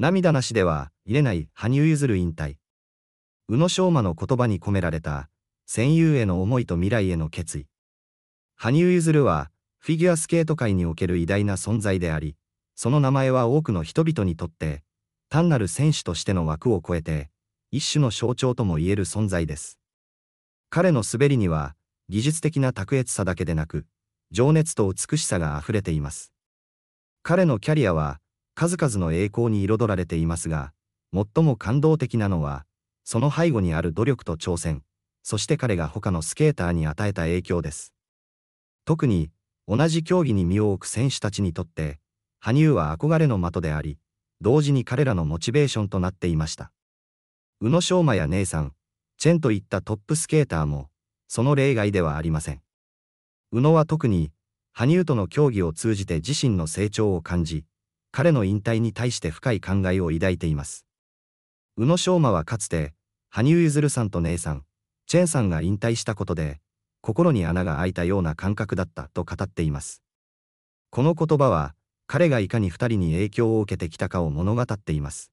涙なしでは、入れない羽生結弦引退。宇野昌磨の言葉に込められた、戦友への思いと未来への決意。羽生結弦は、フィギュアスケート界における偉大な存在であり、その名前は多くの人々にとって、単なる選手としての枠を超えて、一種の象徴とも言える存在です。彼の滑りには、技術的な卓越さだけでなく、情熱と美しさが溢れています。彼のキャリアは、数々の栄光に彩られていますが、最も感動的なのは、その背後にある努力と挑戦、そして彼が他のスケーターに与えた影響です。特に、同じ競技に身を置く選手たちにとって、羽生は憧れの的であり、同時に彼らのモチベーションとなっていました。宇野昌磨や姉さん、チェンといったトップスケーターも、その例外ではありません。宇野は特に、羽生との競技を通じて自身の成長を感じ、彼の引退に対して深い考えを抱いています。宇野昌磨はかつて、羽生結弦さんと姉さん、チェンさんが引退したことで、心に穴が開いたような感覚だったと語っています。この言葉は、彼がいかに二人に影響を受けてきたかを物語っています。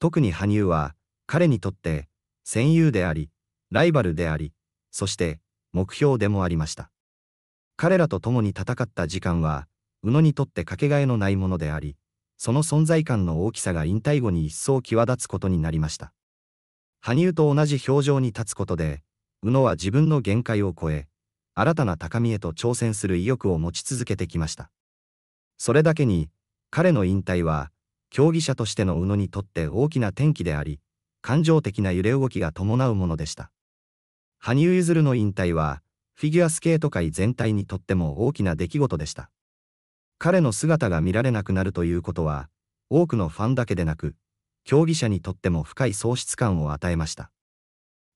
特に羽生は、彼にとって、戦友であり、ライバルであり、そして、目標でもありました。彼らと共に戦った時間は、宇野にとってかけがえのないものであり、その存在感の大きさが引退後に一層際立つことになりました。羽生と同じ表情に立つことで、宇野は自分の限界を超え、新たな高みへと挑戦する意欲を持ち続けてきました。それだけに、彼の引退は、競技者としての宇野にとって大きな転機であり、感情的な揺れ動きが伴うものでした。羽生結弦の引退は、フィギュアスケート界全体にとっても大きな出来事でした。彼の姿が見られなくなるということは、多くのファンだけでなく、競技者にとっても深い喪失感を与えました。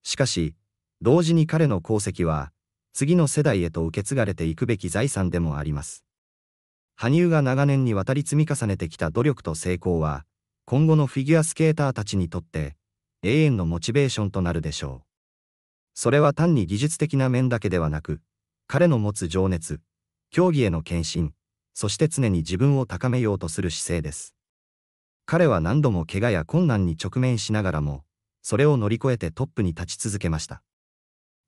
しかし、同時に彼の功績は、次の世代へと受け継がれていくべき財産でもあります。羽生が長年にわたり積み重ねてきた努力と成功は、今後のフィギュアスケーターたちにとって、永遠のモチベーションとなるでしょう。それは単に技術的な面だけではなく、彼の持つ情熱、競技への献身、そして常に自分を高めようとする姿勢です。彼は何度も怪我や困難に直面しながらも、それを乗り越えてトップに立ち続けました。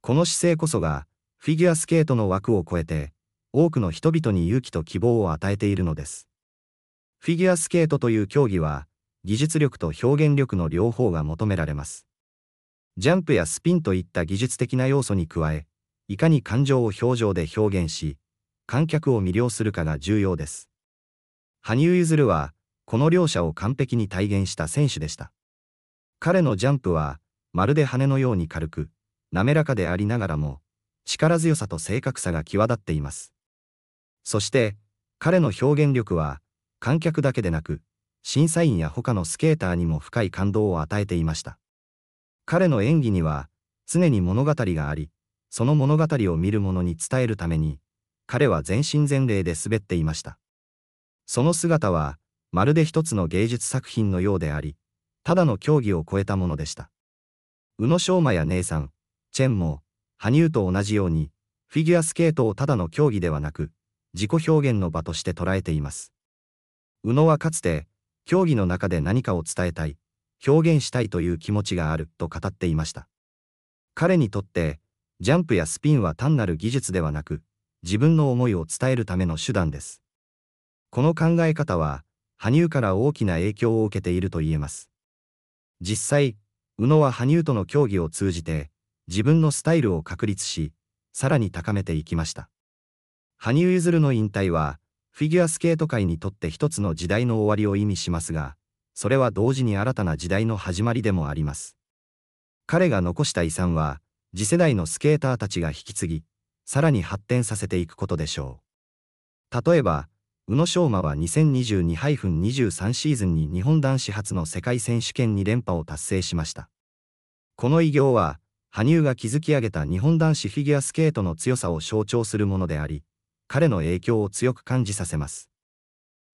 この姿勢こそが、フィギュアスケートの枠を超えて、多くの人々に勇気と希望を与えているのです。フィギュアスケートという競技は、技術力と表現力の両方が求められます。ジャンプやスピンといった技術的な要素に加え、いかに感情を表情で表現し、観客を魅了するかが重要です。羽生結弦は、この両者を完璧に体現した選手でした。彼のジャンプは、まるで羽のように軽く、滑らかでありながらも、力強さと正確さが際立っています。そして、彼の表現力は、観客だけでなく、審査員や他のスケーターにも深い感動を与えていました。彼の演技には、常に物語があり、その物語を見る者に伝えるために、彼は全身全霊で滑っていました。その姿は、まるで一つの芸術作品のようであり、ただの競技を超えたものでした。宇野昌磨や姉さん、チェンも、羽生と同じように、フィギュアスケートをただの競技ではなく、自己表現の場として捉えています。宇野はかつて、競技の中で何かを伝えたい、表現したいという気持ちがあると語っていました。彼にとって、ジャンプやスピンは単なる技術ではなく、自分の思いを伝えるための手段です。この考え方は、羽生から大きな影響を受けていると言えます。実際、宇野は羽生との競技を通じて、自分のスタイルを確立し、さらに高めていきました。羽生結弦の引退は、フィギュアスケート界にとって一つの時代の終わりを意味しますが、それは同時に新たな時代の始まりでもあります。彼が残した遺産は、次世代のスケーターたちが引き継ぎ、さらに発展させていくことでしょう。例えば、宇野昌磨は2022-23シーズンに日本男子初の世界選手権2連覇を達成しました。この偉業は、羽生が築き上げた日本男子フィギュアスケートの強さを象徴するものであり、彼の影響を強く感じさせます。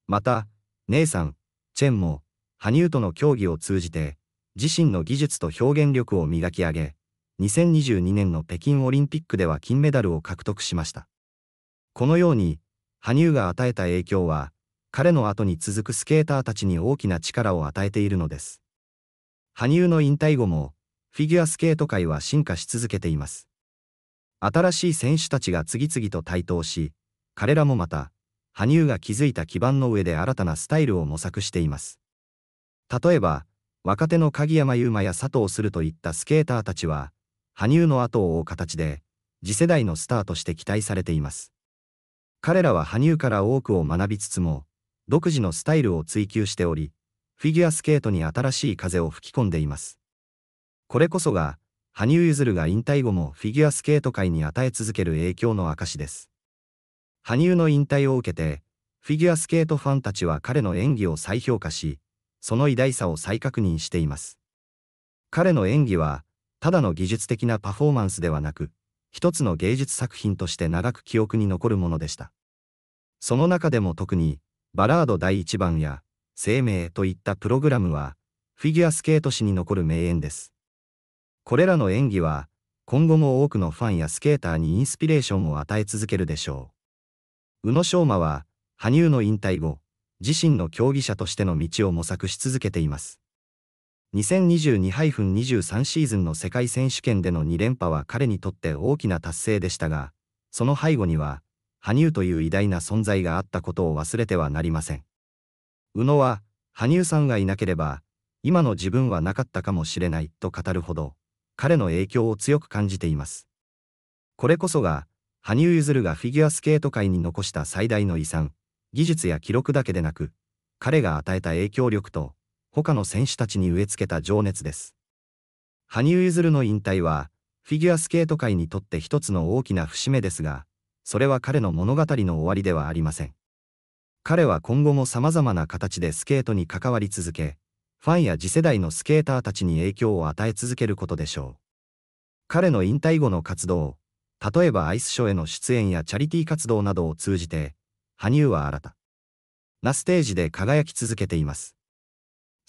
また、姉さん、チェンも、羽生との競技を通じて、自身の技術と表現力を磨き上げ、2022年の北京オリンピックでは金メダルを獲得しました。このように、羽生が与えた影響は、彼の後に続くスケーターたちに大きな力を与えているのです。羽生の引退後も、フィギュアスケート界は進化し続けています。新しい選手たちが次々と台頭し、彼らもまた、羽生が築いた基盤の上で新たなスタイルを模索しています。例えば、若手の鍵山優真や佐藤するといったスケーターたちは、羽生の後を追う形で、次世代のスターとして期待されています。彼らは羽生から多くを学びつつも、独自のスタイルを追求しており、フィギュアスケートに新しい風を吹き込んでいます。これこそが、羽生結弦が引退後もフィギュアスケート界に与え続ける影響の証です。羽生の引退を受けて、フィギュアスケートファンたちは彼の演技を再評価し、その偉大さを再確認しています。彼の演技は、ただの技術的なパフォーマンスではなく、一つの芸術作品として長く記憶に残るものでした。その中でも特に、バラード第1番や、生命といったプログラムは、フィギュアスケート史に残る名演です。これらの演技は、今後も多くのファンやスケーターにインスピレーションを与え続けるでしょう。宇野昌磨は、羽生の引退後、自身の競技者としての道を模索し続けています。2022-23シーズンの世界選手権での2連覇は彼にとって大きな達成でしたが、その背後には、羽生という偉大な存在があったことを忘れてはなりません。宇野は、羽生さんがいなければ、今の自分はなかったかもしれないと語るほど、彼の影響を強く感じています。これこそが、羽生結弦がフィギュアスケート界に残した最大の遺産、技術や記録だけでなく、彼が与えた影響力と他の選手たちに植え付けた情熱です。羽生結弦の引退は、フィギュアスケート界にとって一つの大きな節目ですが、それは彼の物語の終わりではありません。彼は今後も様々な形でスケートに関わり続け、ファンや次世代のスケーターたちに影響を与え続けることでしょう。彼の引退後の活動、例えばアイスショーへの出演やチャリティー活動などを通じて、羽生は新たなステージで輝き続けています。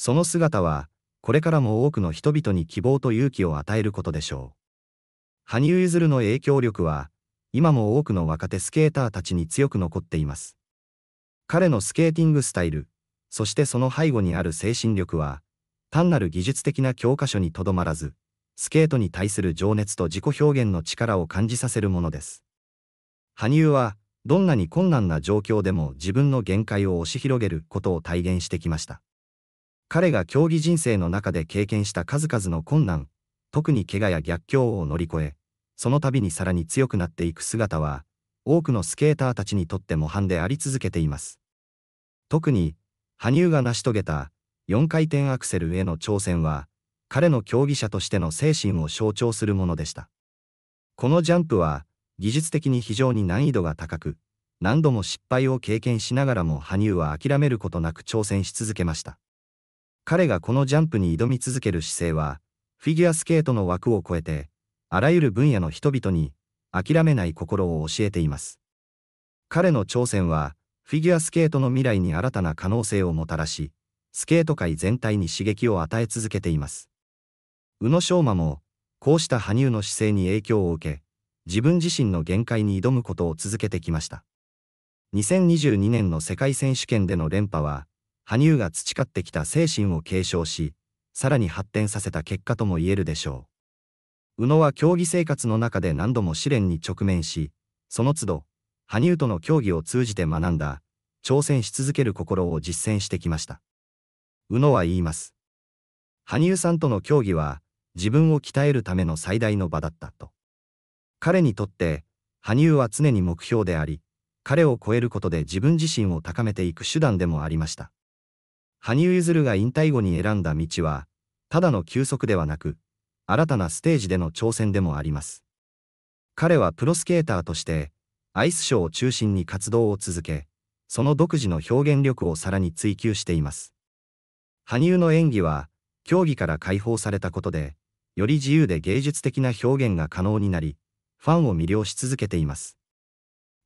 その姿は、これからも多くの人々に希望と勇気を与えることでしょう。羽生結弦の影響力は、今も多くの若手スケーターたちに強く残っています。彼のスケーティングスタイル、そしてその背後にある精神力は、単なる技術的な教科書にとどまらず、スケートに対する情熱と自己表現の力を感じさせるものです。羽生は、どんなに困難な状況でも自分の限界を押し広げることを体現してきました。彼が競技人生の中で経験した数々の困難、特に怪我や逆境を乗り越え、その度にさらに強くなっていく姿は、多くのスケーターたちにとって模範であり続けています。特に、羽生が成し遂げた4回転アクセルへの挑戦は、彼の競技者としての精神を象徴するものでした。このジャンプは、技術的に非常に難易度が高く、何度も失敗を経験しながらも羽生は諦めることなく挑戦し続けました。彼がこのジャンプに挑み続ける姿勢は、フィギュアスケートの枠を超えて、あらゆる分野の人々に、諦めない心を教えています。彼の挑戦は、フィギュアスケートの未来に新たな可能性をもたらし、スケート界全体に刺激を与え続けています。宇野昌磨も、こうした羽生の姿勢に影響を受け、自分自身の限界に挑むことを続けてきました。2022年の世界選手権での連覇は、羽生が培ってきた精神を継承し、さらに発展させた結果とも言えるでしょう。宇野は競技生活の中で何度も試練に直面し、その都度、羽生との競技を通じて学んだ、挑戦し続ける心を実践してきました。宇野は言います。羽生さんとの競技は、自分を鍛えるための最大の場だったと。彼にとって、羽生は常に目標であり、彼を超えることで自分自身を高めていく手段でもありました。羽生結弦が引退後に選んだ道は、ただの休息ではなく、新たなステージでの挑戦でもあります。彼はプロスケーターとして、アイスショーを中心に活動を続け、その独自の表現力をさらに追求しています。羽生の演技は、競技から解放されたことで、より自由で芸術的な表現が可能になり、ファンを魅了し続けています。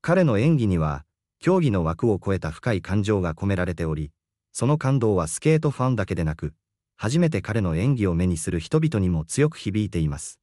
彼の演技には、競技の枠を超えた深い感情が込められており、その感動はスケートファンだけでなく、初めて彼の演技を目にする人々にも強く響いています。